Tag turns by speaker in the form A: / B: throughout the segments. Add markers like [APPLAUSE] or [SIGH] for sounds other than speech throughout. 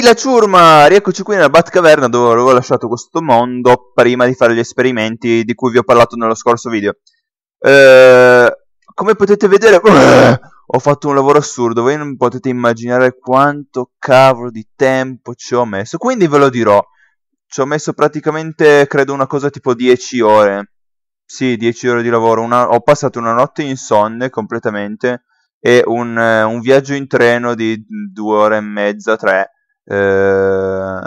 A: Ehi la ciurma! Rieccoci qui nella Batcaverna dove avevo lasciato questo mondo prima di fare gli esperimenti di cui vi ho parlato nello scorso video. Eh, come potete vedere... [CLEARS THROAT] ho fatto un lavoro assurdo, voi non potete immaginare quanto cavolo di tempo ci ho messo, quindi ve lo dirò. Ci ho messo praticamente, credo, una cosa tipo 10 ore. Sì, 10 ore di lavoro. Una... Ho passato una notte insonne completamente e un, eh, un viaggio in treno di 2 ore e mezza, 3 eh,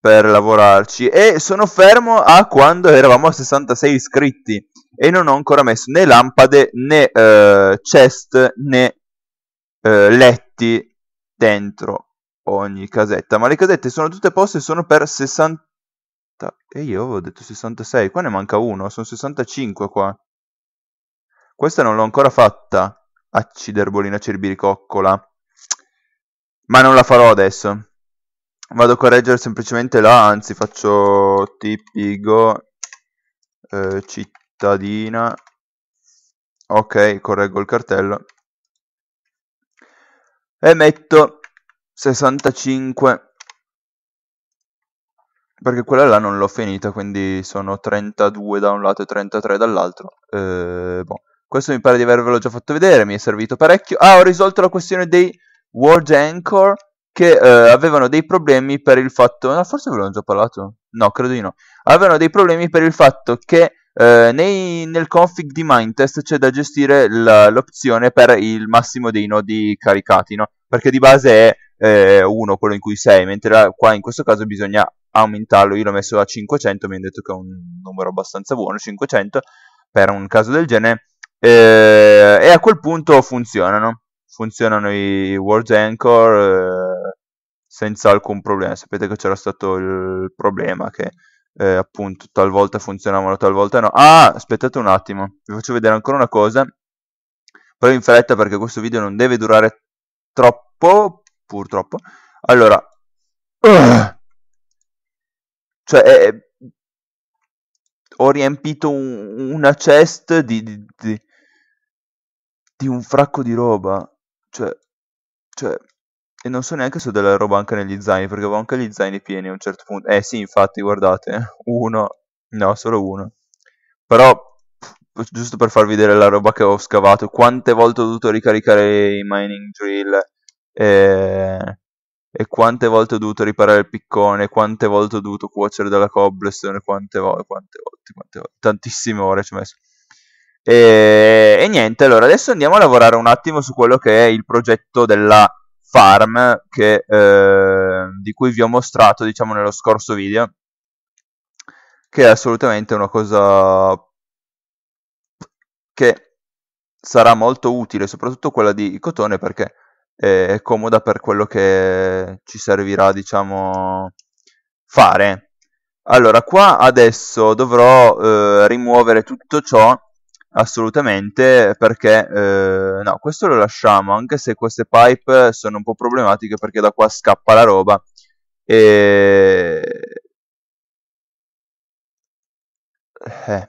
A: per lavorarci e sono fermo a quando eravamo a 66 iscritti e non ho ancora messo né lampade né eh, chest né eh, letti dentro ogni casetta ma le casette sono tutte poste sono per 60 e io avevo detto 66 qua ne manca uno sono 65 qua questa non l'ho ancora fatta acciderbolina cerbiricoccola ma non la farò adesso. Vado a correggere semplicemente là, anzi faccio tipigo eh, cittadina. Ok, correggo il cartello. E metto 65. Perché quella là non l'ho finita, quindi sono 32 da un lato e 33 dall'altro. Eh, boh. Questo mi pare di avervelo già fatto vedere, mi è servito parecchio. Ah, ho risolto la questione dei World Anchor che eh, avevano dei problemi per il fatto. No, forse ve l'ho già parlato. No, credo di no. Avevano dei problemi per il fatto che eh, nei, nel config di Mindtest c'è da gestire la, l'opzione per il massimo dei nodi caricati, no? Perché di base è 1 eh, quello in cui sei, mentre la, qua in questo caso bisogna aumentarlo. Io l'ho messo a 500, mi hanno detto che è un numero abbastanza buono, 500 per un caso del genere. Eh, e a quel punto funzionano funzionano i World Anchor eh, senza alcun problema. Sapete che c'era stato il problema che eh, appunto talvolta funzionavano, talvolta no. Ah, aspettate un attimo, vi faccio vedere ancora una cosa. Però in fretta perché questo video non deve durare troppo, purtroppo. Allora, uh, cioè, eh, ho riempito un, una chest di, di, di, di un fracco di roba. Cioè, cioè, e non so neanche se ho della roba anche negli zaini, perché avevo anche gli zaini pieni a un certo punto. Eh sì, infatti, guardate, eh, uno, no, solo uno. Però, giusto per farvi vedere la roba che ho scavato, quante volte ho dovuto ricaricare i mining drill, eh, e quante volte ho dovuto riparare il piccone, quante volte ho dovuto cuocere della cobblestone, quante, vo- quante volte, quante volte, tantissime ore ci ho messo. E, e, niente, allora adesso andiamo a lavorare un attimo su quello che è il progetto della farm che, eh, di cui vi ho mostrato diciamo nello scorso video che è assolutamente una cosa che sarà molto utile, soprattutto quella di cotone perché eh, è comoda per quello che ci servirà diciamo fare. Allora qua adesso dovrò eh, rimuovere tutto ciò assolutamente perché eh, no questo lo lasciamo anche se queste pipe sono un po' problematiche perché da qua scappa la roba e eh.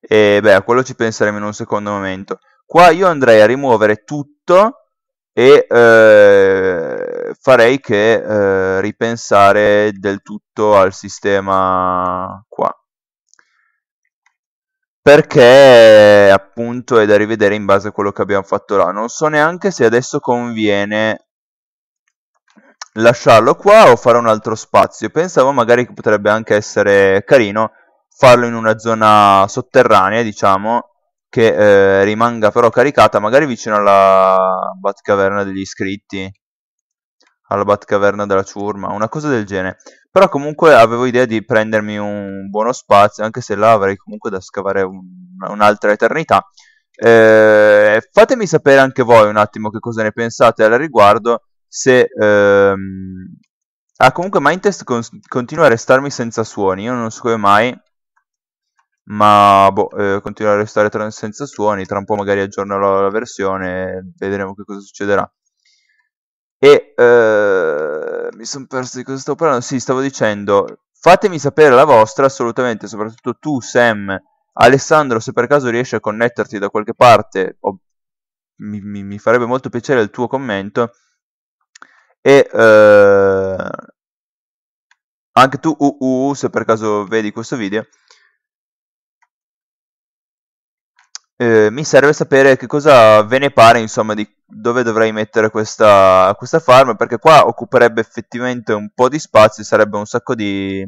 A: e beh a quello ci penseremo in un secondo momento qua io andrei a rimuovere tutto e eh, farei che eh, ripensare del tutto al sistema qua perché appunto è da rivedere in base a quello che abbiamo fatto là. Non so neanche se adesso conviene lasciarlo qua o fare un altro spazio. Pensavo magari che potrebbe anche essere carino farlo in una zona sotterranea, diciamo, che eh, rimanga però caricata, magari vicino alla Batcaverna degli iscritti, alla Batcaverna della ciurma, una cosa del genere. Però comunque avevo idea di prendermi un buono spazio, anche se là avrei comunque da scavare un, un'altra eternità. Eh, fatemi sapere anche voi un attimo che cosa ne pensate al riguardo. Se ehm... ah, comunque Mindtest con- continua a restarmi senza suoni. Io non so come mai. Ma boh, eh, continua a restare tra- senza suoni. Tra un po' magari aggiornerò la versione. Vedremo che cosa succederà. E eh mi sono perso di cosa stavo parlando. Sì, stavo dicendo, fatemi sapere la vostra assolutamente, soprattutto tu, Sam, Alessandro, se per caso riesci a connetterti da qualche parte, oh, mi, mi, mi, farebbe molto piacere il tuo commento. E eh, anche tu, UU, se per caso vedi questo video, eh, mi serve sapere che cosa ve ne pare, insomma, di dove dovrei mettere questa, questa farm, perché qua occuperebbe effettivamente un po' di spazio, sarebbe un sacco di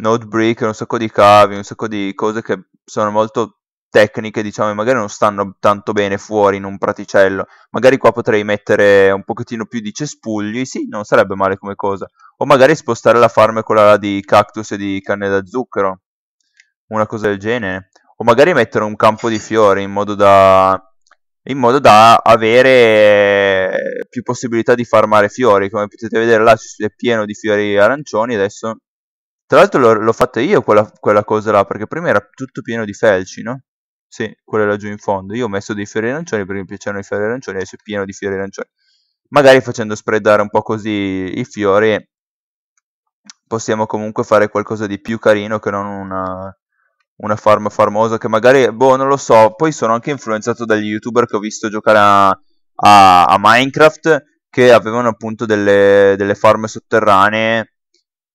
A: node brick, un sacco di cavi, un sacco di cose che sono molto tecniche, diciamo, e magari non stanno tanto bene fuori in un praticello. Magari qua potrei mettere un pochettino più di cespugli, sì, non sarebbe male come cosa. O magari spostare la farm quella di cactus e di canne da zucchero, una cosa del genere o magari mettere un campo di fiori in modo da in modo da avere più possibilità di farmare fiori. Come potete vedere là è pieno di fiori arancioni adesso. Tra l'altro l'ho fatta io quella, quella, cosa là, perché prima era tutto pieno di felci, no? Sì, quella laggiù in fondo. Io ho messo dei fiori arancioni perché mi piacevano i fiori arancioni, adesso è pieno di fiori arancioni. Magari facendo spreadare un po' così i fiori possiamo comunque fare qualcosa di più carino che non una, una farm farmosa che magari, boh, non lo so, poi sono anche influenzato dagli youtuber che ho visto giocare a, a, a Minecraft che avevano appunto delle, delle farm sotterranee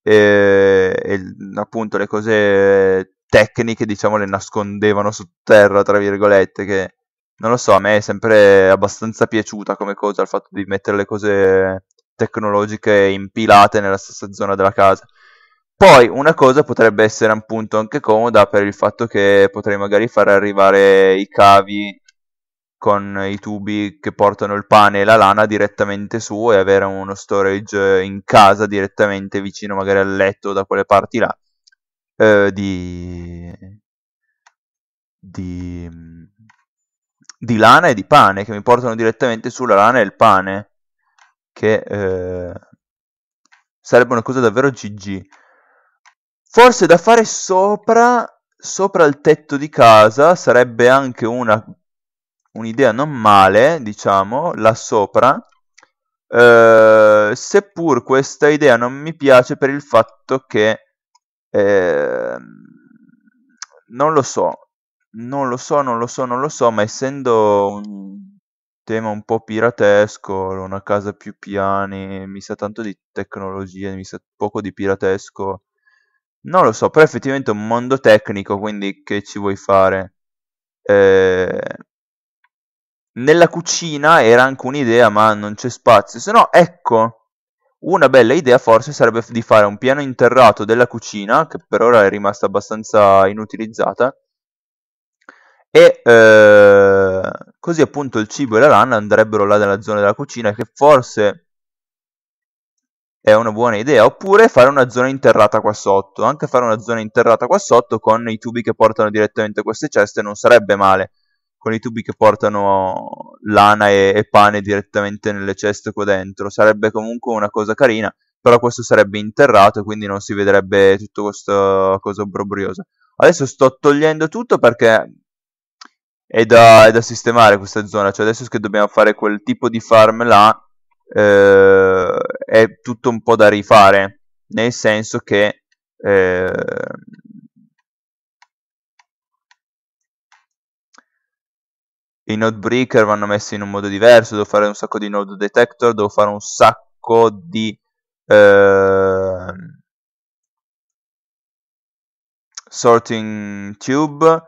A: e, e, appunto le cose tecniche, diciamo, le nascondevano sotterra, tra virgolette, che non lo so, a me è sempre abbastanza piaciuta come cosa il fatto di mettere le cose tecnologiche impilate nella stessa zona della casa. Poi una cosa potrebbe essere appunto anche comoda per il fatto che potrei magari far arrivare i cavi con i tubi che portano il pane e la lana direttamente su e avere uno storage in casa direttamente vicino magari al letto da quelle parti là eh, di, di, di, lana e di pane che mi portano direttamente sulla lana e il pane che eh, sarebbe una cosa davvero GG Forse da fare sopra, sopra il tetto di casa sarebbe anche una, un'idea non male, diciamo, là sopra. Eh, seppur questa idea non mi piace per il fatto che... Eh, non lo so, non lo so, non lo so, non lo so, ma essendo un tema un po' piratesco, una casa più piani, mi sa tanto di tecnologia, mi sa poco di piratesco non lo so, però effettivamente è un mondo tecnico, quindi che ci vuoi fare? Eh, nella cucina era anche un'idea, ma non c'è spazio. Se no, ecco, una bella idea forse sarebbe di fare un piano interrato della cucina, che per ora è rimasta abbastanza inutilizzata, e eh, così appunto il cibo e la lana andrebbero là nella zona della cucina, che forse è una buona idea, oppure fare una zona interrata qua sotto, anche fare una zona interrata qua sotto con i tubi che portano direttamente queste ceste non sarebbe male, con i tubi che portano lana e, e pane direttamente nelle ceste qua dentro, sarebbe comunque una cosa carina, però questo sarebbe interrato e quindi non si vedrebbe tutta questa cosa obbrobriosa. Adesso sto togliendo tutto perché è da, è da sistemare questa zona, cioè adesso che dobbiamo fare quel tipo di farm là eh, è tutto un po' da rifare, nel senso che eh, i node breaker vanno messi in un modo diverso, devo fare un sacco di node detector, devo fare un sacco di... Eh, sorting tube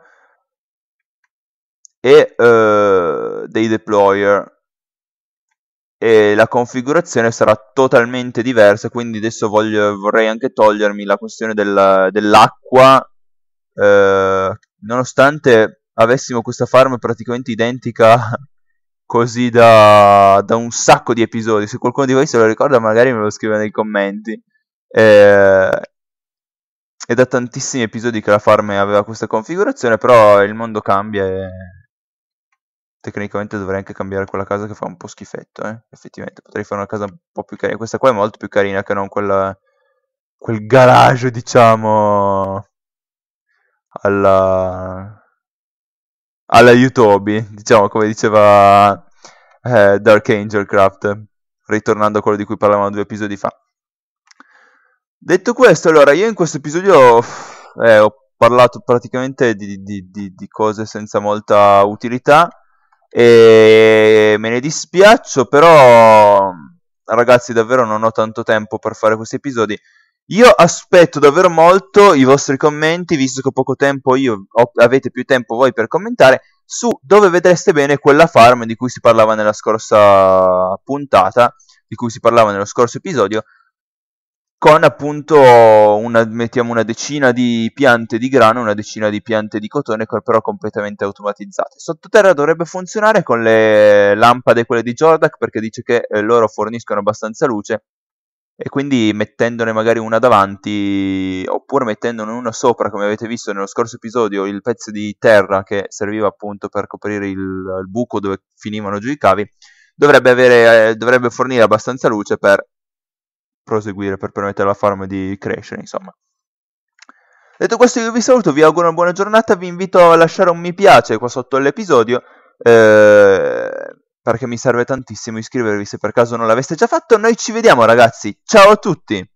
A: e eh, dei deployer e la configurazione sarà totalmente diversa quindi adesso voglio, vorrei anche togliermi la questione del, dell'acqua eh, nonostante avessimo questa farm praticamente identica [LAUGHS] così da, da, un sacco di episodi se qualcuno di voi se lo ricorda magari me lo scrive nei commenti eh, è da tantissimi episodi che la farm aveva questa configurazione però il mondo cambia e tecnicamente dovrei anche cambiare quella casa che fa un po' schifetto, eh? effettivamente, potrei fare una casa un po' più carina, questa qua è molto più carina che non quella, quel garage, diciamo, alla, alla Utobi, diciamo, come diceva eh, Dark Angel Craft, ritornando a quello di cui parlavamo due episodi fa. Detto questo, allora, io in questo episodio eh, ho parlato praticamente di, di, di, di cose senza molta utilità, e me ne dispiaccio, però ragazzi davvero non ho tanto tempo per fare questi episodi. Io aspetto davvero molto i vostri commenti, visto che ho poco tempo io, ho, avete più tempo voi per commentare, su dove vedreste bene quella farm di cui si parlava nella scorsa puntata, di cui si parlava nello scorso episodio, con appunto una, mettiamo una decina di piante di grano, una decina di piante di cotone, però completamente automatizzate. Sottoterra dovrebbe funzionare con le lampade, quelle di Jordak, perché dice che eh, loro forniscono abbastanza luce, e quindi mettendone magari una davanti, oppure mettendone una sopra, come avete visto nello scorso episodio, il pezzo di terra che serviva appunto per coprire il, il buco dove finivano giù i cavi, dovrebbe, avere, eh, dovrebbe fornire abbastanza luce per proseguire per permettere alla farm di crescere, insomma. Detto questo io vi saluto, vi auguro una buona giornata, vi invito a lasciare un mi piace qua sotto all'episodio, eh, perché mi serve tantissimo iscrivervi se per caso non l'aveste già fatto. Noi ci vediamo ragazzi, ciao a tutti!